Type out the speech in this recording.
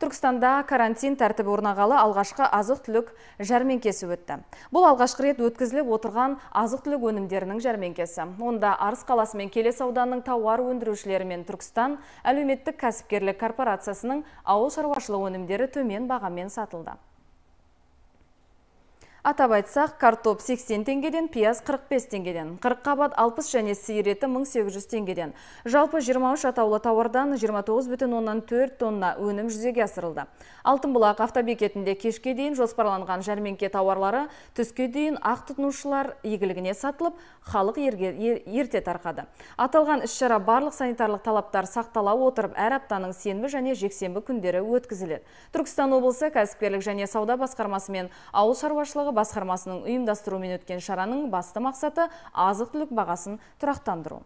Түркістанда карантин тәртібі орнағалы алғашқы азық-түлік жәрменкесі өтті. Бұл алғашқы рет өткізіліп отырған азық-түлік өнімдерінің жәрменкесі. Онда Арыс қаласы мен Келес ауданының тауар өндірушілері мен Түркістан әлеуметтік кәсіпкерлік корпорациясының ауыл шаруашылығы өнімдері төмен бағамен сатылды. Атап айтсақ, картоп 80 теңгеден, пияз 45 теңгеден, қабат 60 және сиреті 1800 теңгеден. Жалпы 23 атаулы тауардан 29,4 тонна өнім жүзеге асырылды. бұлақ автобекетінде кешке дейін жоспарланған жәрменке тауарлары түске дейін ақ тұтынушылар игілігіне сатылып, халық ерте тарқады. Аталған іс-шара барлық санитарлық талаптар сақтала отырып, әр аптаның сенбі және жексенбі күндері өткізіледі. Түркістан облысы кәсіпкерлік және сауда басқармасымен ауыл шаруашылығы шаруашылығы басқармасының ұйымдастыруымен өткен шараның басты мақсаты азық түлік бағасын тұрақтандыру